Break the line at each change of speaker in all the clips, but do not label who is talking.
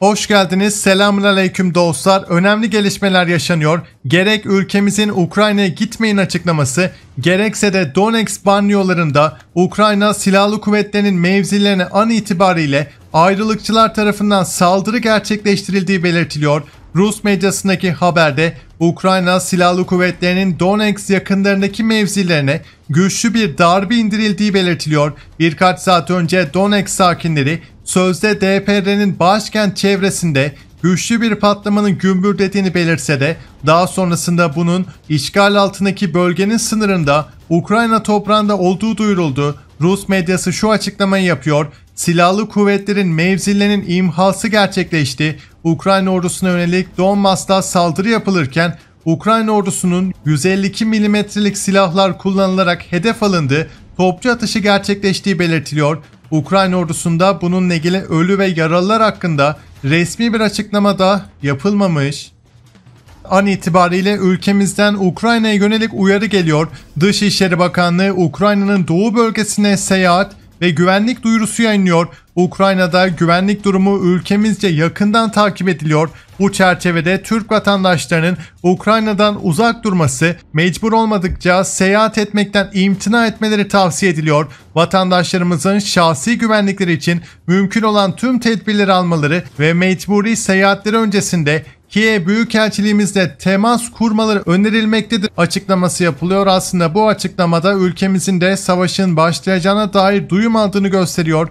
Hoş geldiniz. Selamünaleyküm dostlar. Önemli gelişmeler yaşanıyor. Gerek ülkemizin Ukrayna'ya gitmeyin açıklaması, gerekse de Donetsk banyolarında Ukrayna Silahlı Kuvvetleri'nin mevzilerine an itibariyle ayrılıkçılar tarafından saldırı gerçekleştirildiği belirtiliyor. Rus medyasındaki haberde Ukrayna Silahlı Kuvvetleri'nin Donetsk yakınlarındaki mevzilerine güçlü bir darbe indirildiği belirtiliyor. Birkaç saat önce Donetsk sakinleri sözde DPR'nin başkent çevresinde güçlü bir patlamanın gümbürdediğini belirse de daha sonrasında bunun işgal altındaki bölgenin sınırında Ukrayna toprağında olduğu duyuruldu. Rus medyası şu açıklamayı yapıyor. Silahlı kuvvetlerin mevzilerinin imhası gerçekleşti. Ukrayna ordusuna yönelik Donbass'ta saldırı yapılırken Ukrayna ordusunun 152 milimetrelik silahlar kullanılarak hedef alındı, topçu atışı gerçekleştiği belirtiliyor. Ukrayna ordusunda bununla ilgili ölü ve yaralılar hakkında resmi bir açıklama da yapılmamış. An itibariyle ülkemizden Ukrayna'ya yönelik uyarı geliyor. Dışişleri Bakanlığı Ukrayna'nın doğu bölgesine seyahat ve güvenlik duyurusu yayınlıyor. Ukrayna'da güvenlik durumu ülkemizce yakından takip ediliyor. Bu çerçevede Türk vatandaşlarının Ukrayna'dan uzak durması, mecbur olmadıkça seyahat etmekten imtina etmeleri tavsiye ediliyor. Vatandaşlarımızın şahsi güvenlikleri için mümkün olan tüm tedbirleri almaları ve mecburi seyahatleri öncesinde Kiev Büyükelçiliğimizle temas kurmaları önerilmektedir açıklaması yapılıyor. Aslında bu açıklamada ülkemizin de savaşın başlayacağına dair duyum aldığını gösteriyor.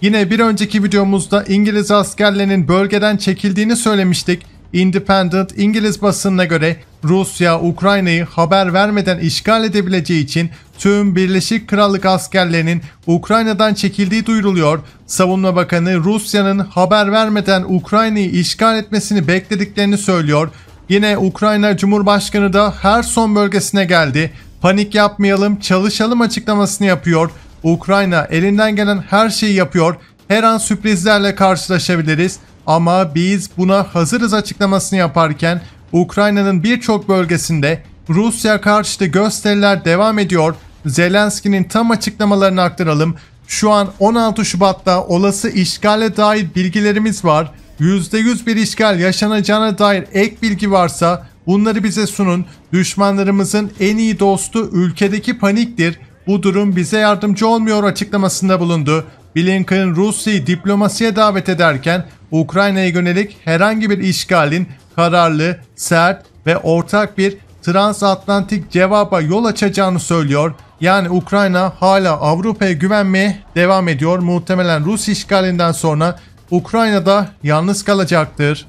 Yine bir önceki videomuzda İngiliz askerlerinin bölgeden çekildiğini söylemiştik. Independent İngiliz basınına göre Rusya Ukrayna'yı haber vermeden işgal edebileceği için tüm Birleşik Krallık askerlerinin Ukrayna'dan çekildiği duyuruluyor. Savunma Bakanı Rusya'nın haber vermeden Ukrayna'yı işgal etmesini beklediklerini söylüyor. Yine Ukrayna Cumhurbaşkanı da her son bölgesine geldi. Panik yapmayalım, çalışalım açıklamasını yapıyor. Ukrayna elinden gelen her şeyi yapıyor. Her an sürprizlerle karşılaşabiliriz. Ama biz buna hazırız açıklamasını yaparken Ukrayna'nın birçok bölgesinde Rusya karşıtı gösteriler devam ediyor. Zelenski'nin tam açıklamalarını aktaralım. Şu an 16 Şubat'ta olası işgale dair bilgilerimiz var. %100 bir işgal yaşanacağına dair ek bilgi varsa bunları bize sunun. Düşmanlarımızın en iyi dostu ülkedeki paniktir. Bu durum bize yardımcı olmuyor açıklamasında bulundu. Blinken Rusya'yı diplomasiye davet ederken Ukrayna'ya yönelik herhangi bir işgalin kararlı, sert ve ortak bir transatlantik cevaba yol açacağını söylüyor. Yani Ukrayna hala Avrupa'ya güvenmeye devam ediyor. Muhtemelen Rus işgalinden sonra Ukrayna'da yalnız kalacaktır.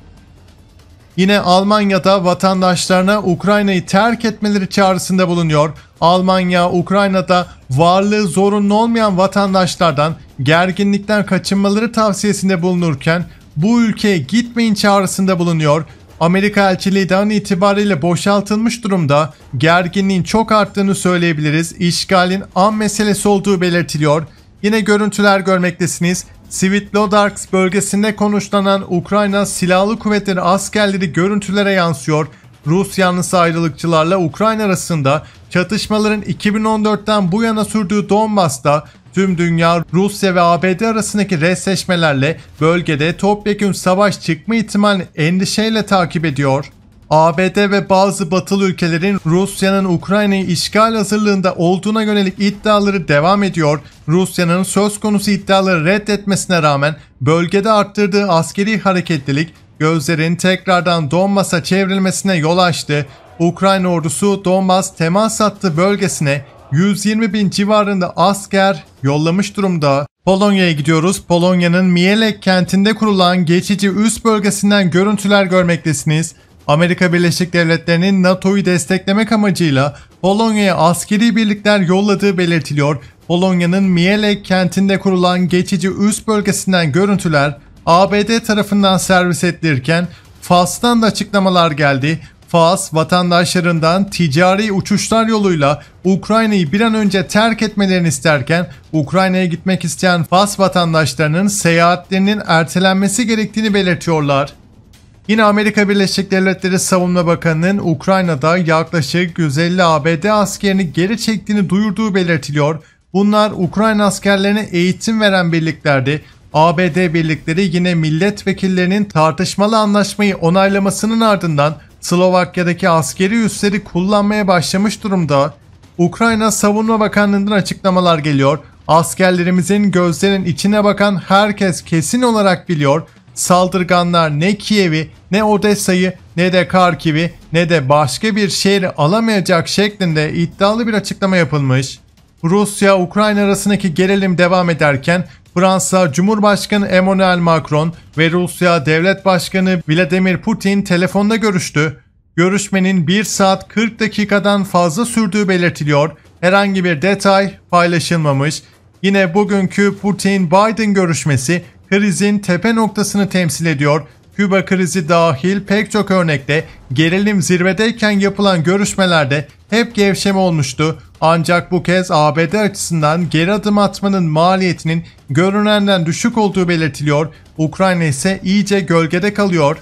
Yine Almanya'da vatandaşlarına Ukrayna'yı terk etmeleri çağrısında bulunuyor. Almanya, Ukrayna'da varlığı zorunlu olmayan vatandaşlardan gerginlikten kaçınmaları tavsiyesinde bulunurken bu ülkeye gitmeyin çağrısında bulunuyor. Amerika elçiliği de an itibariyle boşaltılmış durumda gerginliğin çok arttığını söyleyebiliriz. İşgalin an meselesi olduğu belirtiliyor. Yine görüntüler görmektesiniz. Svitlodars bölgesinde konuşlanan Ukrayna Silahlı Kuvvetleri askerleri görüntülere yansıyor. Rus yanlısı ayrılıkçılarla Ukrayna arasında çatışmaların 2014'ten bu yana sürdüğü Donbas'ta tüm dünya Rusya ve ABD arasındaki resleşmelerle bölgede topyekün savaş çıkma ihtimalini endişeyle takip ediyor. ABD ve bazı batılı ülkelerin Rusya'nın Ukrayna'yı işgal hazırlığında olduğuna yönelik iddiaları devam ediyor. Rusya'nın söz konusu iddiaları reddetmesine rağmen bölgede arttırdığı askeri hareketlilik gözlerin tekrardan Donbas'a çevrilmesine yol açtı. Ukrayna ordusu Donbas temas hattı bölgesine 120 bin civarında asker yollamış durumda. Polonya'ya gidiyoruz. Polonya'nın Mielek kentinde kurulan geçici üst bölgesinden görüntüler görmektesiniz. Amerika Birleşik Devletleri'nin NATO'yu desteklemek amacıyla Polonya'ya askeri birlikler yolladığı belirtiliyor. Polonya'nın Mielek kentinde kurulan geçici üs bölgesinden görüntüler ABD tarafından servis edilirken Fas'tan da açıklamalar geldi. Fas vatandaşlarından ticari uçuşlar yoluyla Ukrayna'yı bir an önce terk etmelerini isterken Ukrayna'ya gitmek isteyen Fas vatandaşlarının seyahatlerinin ertelenmesi gerektiğini belirtiyorlar. Yine Amerika Birleşik Devletleri Savunma Bakanı'nın Ukrayna'da yaklaşık 150 ABD askerini geri çektiğini duyurduğu belirtiliyor. Bunlar Ukrayna askerlerine eğitim veren birliklerdi. ABD birlikleri yine milletvekillerinin tartışmalı anlaşmayı onaylamasının ardından Slovakya'daki askeri üsleri kullanmaya başlamış durumda. Ukrayna Savunma Bakanlığı'ndan açıklamalar geliyor. Askerlerimizin gözlerinin içine bakan herkes kesin olarak biliyor Saldırganlar ne Kiev'i ne Odessa'yı ne de Karkiv'i ne de başka bir şehri alamayacak şeklinde iddialı bir açıklama yapılmış. Rusya-Ukrayna arasındaki gerilim devam ederken Fransa Cumhurbaşkanı Emmanuel Macron ve Rusya Devlet Başkanı Vladimir Putin telefonda görüştü. Görüşmenin 1 saat 40 dakikadan fazla sürdüğü belirtiliyor. Herhangi bir detay paylaşılmamış. Yine bugünkü Putin-Biden görüşmesi krizin tepe noktasını temsil ediyor. Küba krizi dahil pek çok örnekte gerilim zirvedeyken yapılan görüşmelerde hep gevşeme olmuştu. Ancak bu kez ABD açısından geri adım atmanın maliyetinin görünenden düşük olduğu belirtiliyor. Ukrayna ise iyice gölgede kalıyor.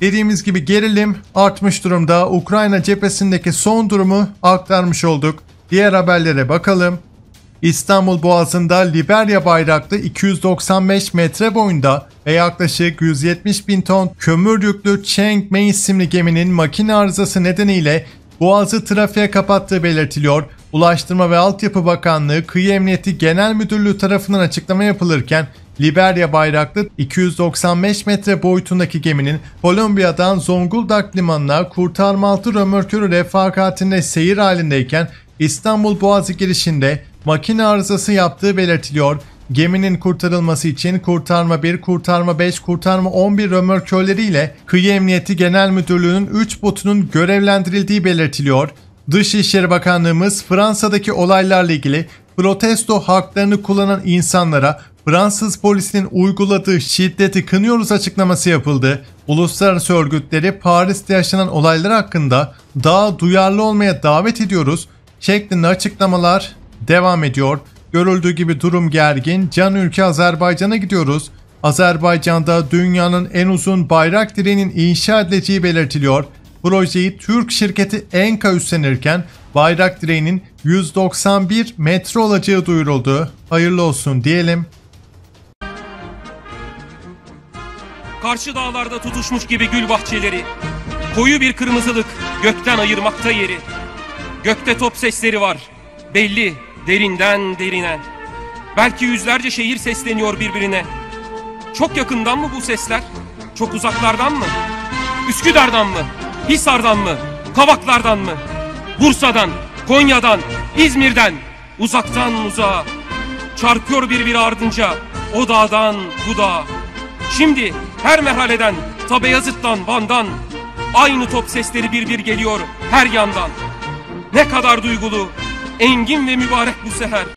Dediğimiz gibi gerilim artmış durumda. Ukrayna cephesindeki son durumu aktarmış olduk. Diğer haberlere bakalım. İstanbul Boğazı'nda Liberya bayraklı 295 metre boyunda ve yaklaşık 170 bin ton kömür yüklü Cheng Mei isimli geminin makine arızası nedeniyle Boğazı trafiğe kapattığı belirtiliyor. Ulaştırma ve Altyapı Bakanlığı Kıyı Emniyeti Genel Müdürlüğü tarafından açıklama yapılırken Liberya bayraklı 295 metre boyutundaki geminin Kolombiya'dan Zonguldak limanına kurtarma altı römörkörü refakatinde seyir halindeyken İstanbul Boğazı girişinde makine arızası yaptığı belirtiliyor. Geminin kurtarılması için kurtarma 1, kurtarma 5, kurtarma 11 römorkörleriyle Kıyı Emniyeti Genel Müdürlüğü'nün 3 botunun görevlendirildiği belirtiliyor. Dışişleri Bakanlığımız Fransa'daki olaylarla ilgili protesto haklarını kullanan insanlara Fransız polisinin uyguladığı şiddeti kınıyoruz açıklaması yapıldı. Uluslararası örgütleri Paris'te yaşanan olaylar hakkında daha duyarlı olmaya davet ediyoruz şeklinde açıklamalar devam ediyor. Görüldüğü gibi durum gergin. Can ülke Azerbaycan'a gidiyoruz. Azerbaycan'da dünyanın en uzun bayrak direğinin inşa edileceği belirtiliyor. Projeyi Türk şirketi Enka üstlenirken bayrak direğinin 191 metre olacağı duyuruldu. Hayırlı olsun diyelim. Karşı dağlarda tutuşmuş gibi gül bahçeleri, koyu bir kırmızılık gökten ayırmakta yeri. Gökte top sesleri var, belli Derinden derine. Belki yüzlerce şehir sesleniyor birbirine. Çok yakından mı bu sesler? Çok uzaklardan mı? Üsküdar'dan mı? Hisar'dan mı? Kavaklardan mı? Bursa'dan, Konya'dan, İzmir'den, uzaktan uzağa. Çarpıyor birbiri ardınca o dağdan bu dağa. Şimdi her merhaleden, ta Beyazıt'tan, Van'dan aynı top sesleri bir bir geliyor her yandan. Ne kadar duygulu, engin ve mübarek bu seher.